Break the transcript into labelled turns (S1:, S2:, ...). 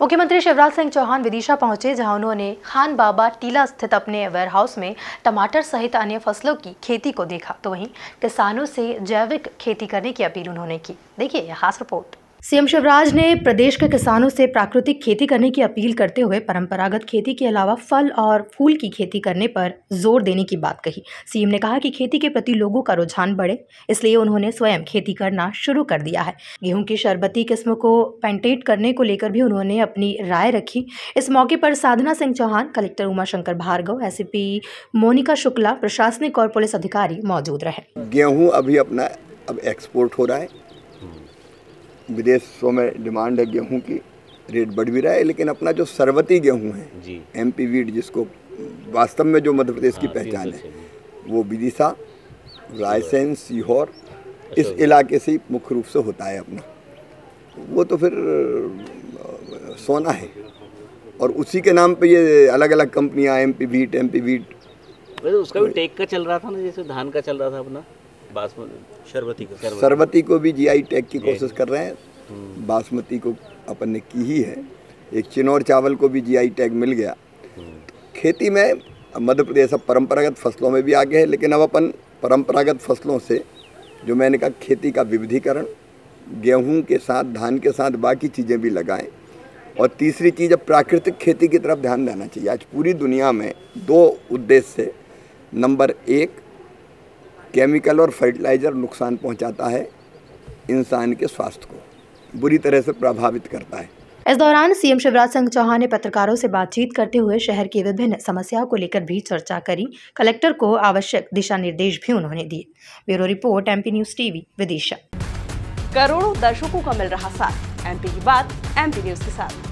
S1: मुख्यमंत्री शिवराज सिंह चौहान विदिशा पहुंचे जहां उन्होंने खान बाबा टीला स्थित अपने वेयर हाउस में टमाटर सहित अन्य फसलों की खेती को देखा तो वहीं किसानों से जैविक खेती करने की अपील उन्होंने की देखिए यह खास रिपोर्ट सीएम शिवराज ने प्रदेश के किसानों से प्राकृतिक खेती करने की अपील करते हुए परंपरागत खेती के अलावा फल और फूल की खेती करने पर जोर देने की बात कही सीएम ने कहा कि खेती के प्रति लोगों का रुझान बढ़े इसलिए उन्होंने स्वयं खेती करना शुरू कर दिया है गेहूं की शरबती किस्म को पेंटेट करने को लेकर भी उन्होंने अपनी राय रखी इस मौके पर साधना सिंह चौहान कलेक्टर उमाशंकर भार्गव एस मोनिका शुक्ला प्रशासनिक और पुलिस अधिकारी मौजूद रहे
S2: गेहूँ अभी अपना अब एक्सपोर्ट हो रहा है विदेशों में डिमांड है गेहूँ की रेट बढ़ भी रहा है लेकिन अपना जो सरवती गेहूँ है एम पी वीट जिसको वास्तव में जो मध्य प्रदेश की हाँ, पहचान है वो विदिशा रायसेन सीहोर अच्छा, इस इलाके से मुख्य रूप से होता है अपना वो तो फिर सोना है और उसी के नाम पे ये अलग अलग कंपनियां M P wheat M P wheat उसका भी टेक का चल रहा था ना जैसे धान का चल रहा था अपना शरबती को शरबती को भी जीआई टैग की कोशिश कर रहे हैं हम्म। बासमती को अपन ने की ही है एक चिनौर चावल को भी जीआई टैग मिल गया हम्म। खेती में मध्य प्रदेश अब परम्परागत फसलों में भी आगे है लेकिन अब अपन परम्परागत फसलों से जो मैंने कहा खेती का विविधीकरण गेहूं के साथ धान के साथ बाकी चीज़ें भी लगाएं और तीसरी चीज़ अब प्राकृतिक खेती की तरफ ध्यान देना चाहिए आज पूरी दुनिया में दो उद्देश्य नंबर एक केमिकल और फर्टिलाइज़र नुकसान पहुंचाता है इंसान के स्वास्थ्य को बुरी तरह से प्रभावित करता है
S1: इस दौरान सीएम शिवराज सिंह चौहान ने पत्रकारों से बातचीत करते हुए शहर की विभिन्न समस्याओं को लेकर भी चर्चा करी कलेक्टर को आवश्यक दिशा निर्देश भी उन्होंने दिए bureau report MP news TV Vidisha करोड़ों दर्शकों का मिल रहा साथ एमपी की बात एमपी न्यूज के साथ